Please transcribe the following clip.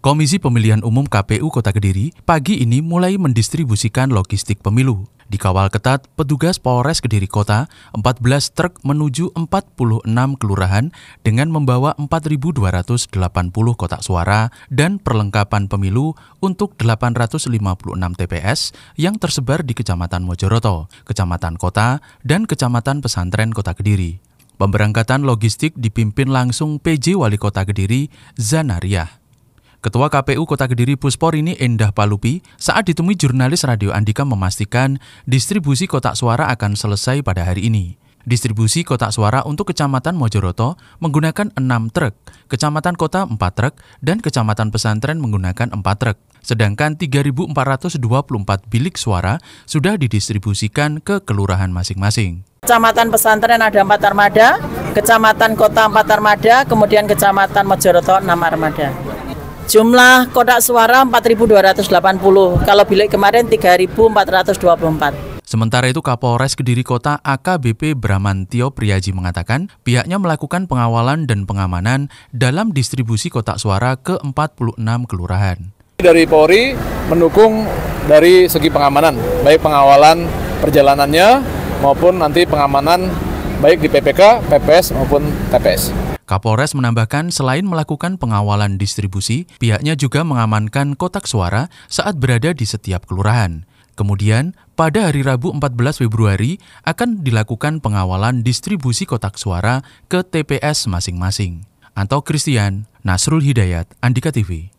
Komisi Pemilihan Umum KPU Kota Kediri pagi ini mulai mendistribusikan logistik pemilu. Dikawal ketat, petugas Polres Kediri Kota 14 truk menuju 46 kelurahan dengan membawa 4.280 kotak suara dan perlengkapan pemilu untuk 856 TPS yang tersebar di Kecamatan Mojoroto, Kecamatan Kota, dan Kecamatan Pesantren Kota Kediri. Pemberangkatan logistik dipimpin langsung PJ Wali Kota Kediri, Zanariah. Ketua KPU Kota Kediri Puspor ini Endah Palupi saat ditemui jurnalis Radio Andika memastikan distribusi kotak suara akan selesai pada hari ini. Distribusi kotak suara untuk Kecamatan Mojoroto menggunakan 6 truk, Kecamatan Kota 4 truk, dan Kecamatan Pesantren menggunakan 4 truk. Sedangkan 3.424 bilik suara sudah didistribusikan ke kelurahan masing-masing. Kecamatan Pesantren ada 4 armada, Kecamatan Kota 4 armada, kemudian Kecamatan Mojoroto 6 armada. Jumlah kotak suara 4.280, kalau bilik kemarin 3.424. Sementara itu Kapolres Kediri Kota AKBP Bramantio Priyaji mengatakan pihaknya melakukan pengawalan dan pengamanan dalam distribusi kotak suara ke 46 kelurahan. Dari Polri mendukung dari segi pengamanan, baik pengawalan perjalanannya maupun nanti pengamanan baik di PPK, PPS maupun TPS. Kapolres menambahkan selain melakukan pengawalan distribusi, pihaknya juga mengamankan kotak suara saat berada di setiap kelurahan. Kemudian, pada hari Rabu 14 Februari akan dilakukan pengawalan distribusi kotak suara ke TPS masing-masing. Anto Christian, Nasrul Hidayat, Andika TV.